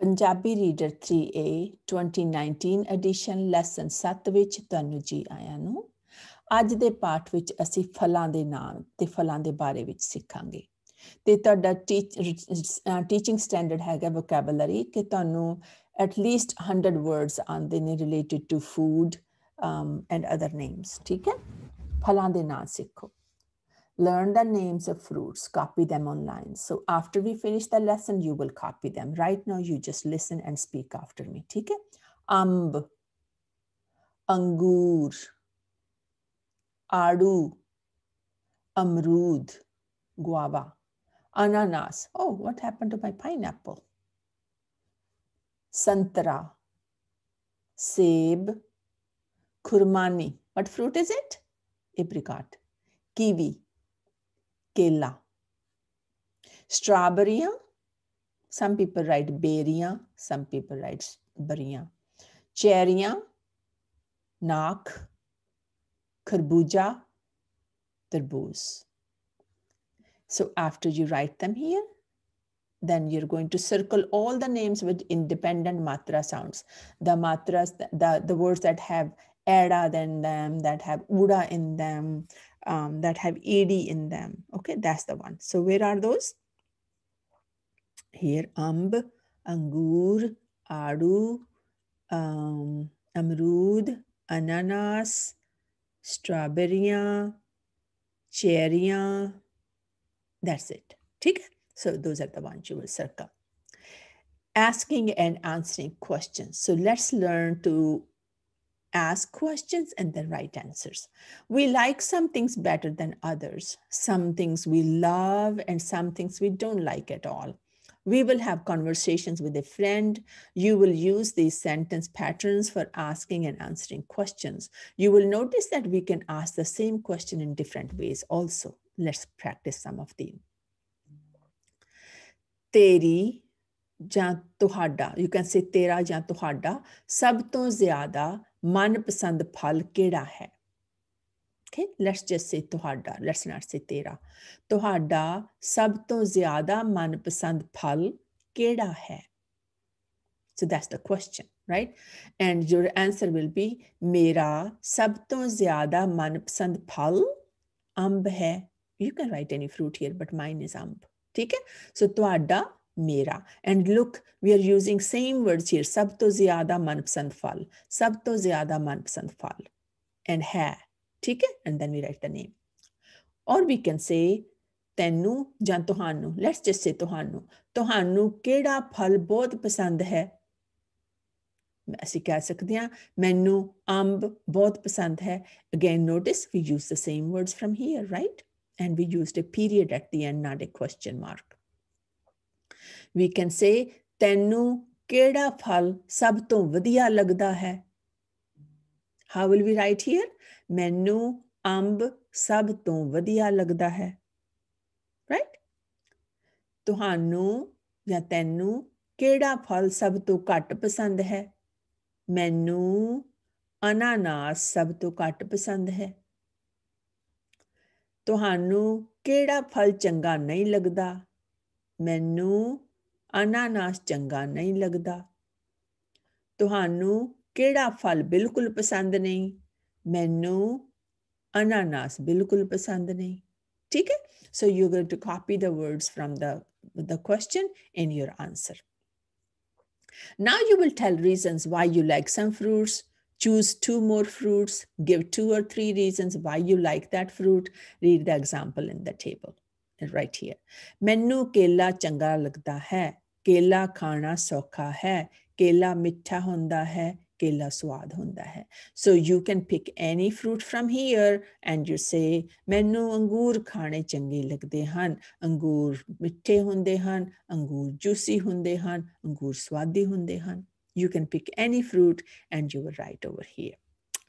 Punjabi reader 3A 2019 edition lesson 7 ਵਿੱਚ ਤੁਹਾਨੂੰ ਜੀ ਆਇਆਂ ਨੂੰ ਅੱਜ ਦੇ ਪਾਠ ਵਿੱਚ ਅਸੀਂ ਫਲਾਂ ਦੇ ਨਾਮ ਤੇ ਫਲਾਂ ਦੇ ਬਾਰੇ ਵਿੱਚ ਸਿੱਖਾਂਗੇ ਤੇ ਤੁਹਾਡਾ ਟੀਚਿੰਗ ਸਟੈਂਡਰਡ ਹੈਗਾ ਵੋਕੈਬਲਰੀ ਕਿ ਤੁਹਾਨੂੰ ਐਟ ਲੀਸਟ 100 ਵਰਡਸ ਆਉਂਦੇ ਨੇ related to food and other names ਠੀਕ ਹੈ ਫਲਾਂ ਦੇ ਨਾਮ ਸਿੱਖੋ learn the names of fruits, copy them online. So after we finish the lesson, you will copy them. Right now, you just listen and speak after me. Okay? Amb, angur, अंगूर, amrud, guava, ananas. Oh, what happened to my pineapple? Santara, seb, kurmani. What fruit is it? Apricot, kiwi, kela. Strawberry, some people write beria, some people write baria. Cherry, nak, kharbuja, tarbuz. So after you write them here, then you're going to circle all the names with independent matra sounds. The matras, the, the words that have ada in them, that have uda in them, um, that have AD in them. Okay, that's the one. So where are those? Here, amb, angur, aru, um, amrud, ananas, strawberry, cherry. That's it. Okay? So those are the ones you will circle. Asking and answering questions. So let's learn to ask questions and then write answers. We like some things better than others, some things we love, and some things we don't like at all. We will have conversations with a friend. You will use these sentence patterns for asking and answering questions. You will notice that we can ask the same question in different ways also. Let's practice some of them. Teri ਜਾਂ ਤੁਹਾਡਾ you can say ਤੇਰਾ ਜਾਂ ਤੁਹਾਡਾ ਸਭ ਤੋਂ ਜ਼ਿਆਦਾ ਮਨਪਸੰਦ ਫਲ ਕਿਹੜਾ ਹੈ ਓਕੇ ਲੈਟਸ ਜਸਟ ਸੇ ਤੁਹਾਡਾ ਲੈਟਸ ਨਾਟ ਸੇ ਤੇਰਾ ਤੁਹਾਡਾ ਸਭ ਤੋਂ ਜ਼ਿਆਦਾ ਮਨਪਸੰਦ ਫਲ ਕਿਹੜਾ ਹੈ so that's the question right and your answer will be ਮੇਰਾ ਸਭ ਤੋਂ ਜ਼ਿਆਦਾ ਮਨਪਸੰਦ ਫਲ ਅੰਬ ਹੈ you can write any fruit here but mine is ਅੰਬ ਠੀਕ ਹੈ ਸੋ ਤੁਹਾਡਾ मेरा and look we are using same words here सब तो ज्यादा मनपसंद फल सब तो ज्यादा मनपसंद फल एंड है ठीक है and then we write the name और वी कैन से ਤੈਨੂੰ ਜਾਂ ਤੁਹਾਨੂੰ ਲੈਟਸ ਜਸਟ ਸੇ ਤੁਹਾਨੂੰ ਤੁਹਾਨੂੰ ਕਿਹੜਾ ਫਲ ਬਹੁਤ ਪਸੰਦ ਹੈ ਅਸੀਂ ਕਹਿ ਸਕਦੇ ਹਾਂ ਮੈਨੂੰ ਅੰਬ ਬਹੁਤ ਪਸੰਦ ਹੈ again notice we use the same words from here right and we used a period at the end not a question mark we can say ਤੈਨੂੰ ਕਿਹੜਾ ਫਲ ਸਭ ਤੋਂ ਵਧੀਆ ਲੱਗਦਾ ਹੈ how will we write here ਮੈਨੂੰ ਅੰਬ ਸਭ ਤੋਂ ਵਧੀਆ ਲੱਗਦਾ ਹੈ ਰਾਈਟ ਤੁਹਾਨੂੰ ਜਾਂ ਤੈਨੂੰ ਕਿਹੜਾ ਫਲ ਸਭ ਤੋਂ ਘੱਟ ਪਸੰਦ ਹੈ ਮੈਨੂੰ ਅਨਾਨਾਸ ਸਭ ਤੋਂ ਘੱਟ ਪਸੰਦ ਹੈ ਤੁਹਾਨੂੰ ਕਿਹੜਾ ਫਲ ਚੰਗਾ ਨਹੀਂ ਲੱਗਦਾ ਮੈਨੂੰ ਅਨਾਨਾਸ ਚੰਗਾ ਨਹੀਂ ਲੱਗਦਾ ਤੁਹਾਨੂੰ ਕਿਹੜਾ ਫਲ ਬਿਲਕੁਲ ਪਸੰਦ ਨਹੀਂ ਮੈਨੂੰ ਅਨਾਨਾਸ ਬਿਲਕੁਲ ਪਸੰਦ ਨਹੀਂ ਠੀਕ ਹੈ so you're going to copy the words from the the question in your answer now you will tell reasons why you like some fruits choose two more fruits give two or three reasons why you like that fruit read the example in the table right here मेनू केला चंगा लगता है केला खाना सौखा है केला मिठा होता है केला स्वाद होता है so you can pick any fruit from here and you say मैनू अंगूर खाने चंगे लगते हैं अंगूर मिठे होंगे अंगूर जूसी होंगे अंगूर स्वादी होंगे you can pick any fruit and you are right over here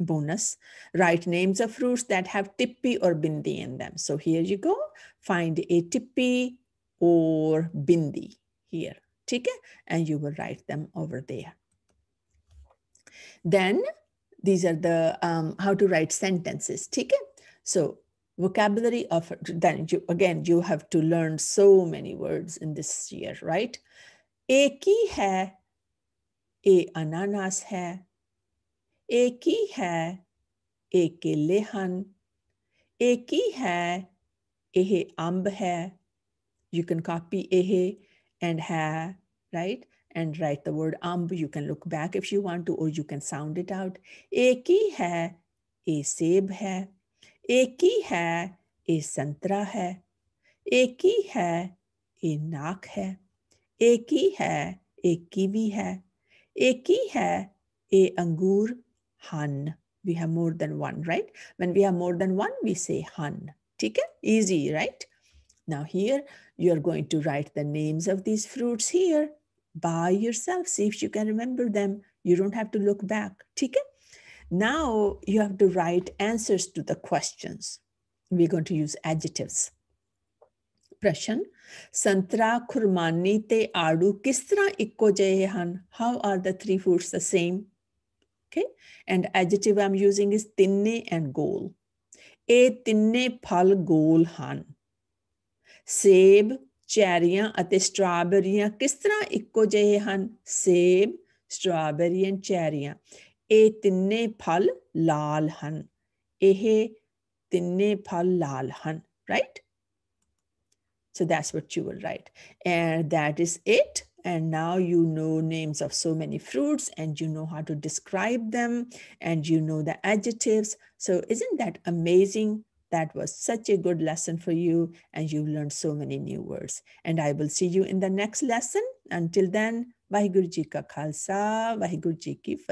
bonus write names of fruits that have tippy or bindi in them so here you go find a tippy or bindi here okay? and you will write them over there then these are the um, how to write sentences okay? so vocabulary of then you again you have to learn so many words in this year right एक hai, a ananas hai. एक ही है ये केले हैं एक ही है यह अंब है यू कैन कॉपी यह एंड है right and right the word अंब you can look back if you want to or you can sound it out एक ही है ये सेब है एक ही है ये संतरा है एक ही है ये नाक है एक ही है एक कीवी है एक ही है ये अंगूर han. We have more than one, right? When we have more than one, we say han. Tika, easy, right? Now here, you are going to write the names of these fruits here by yourself. See if you can remember them. You don't have to look back. Tika. Now you have to write answers to the questions. We're going to use adjectives. Prashan, Santra, Khurmani, Te, Adu, kis tarah ikko jaye han? How are the three foods the same? Okay, and adjective I'm using is thinne and goal. A tinne phal goal han. Seb, cherryan, ate strawberryan. Kis tarah ikko jahe han? strawberry and cherryan. A tinne phal lal han. Ehe tinne phal lal han. Right? So that's what you will write. And that is it and now you know names of so many fruits and you know how to describe them and you know the adjectives so isn't that amazing that was such a good lesson for you and you learned so many new words and i will see you in the next lesson until then vaheguru ji ka khalsa vaheguru ji ki fateh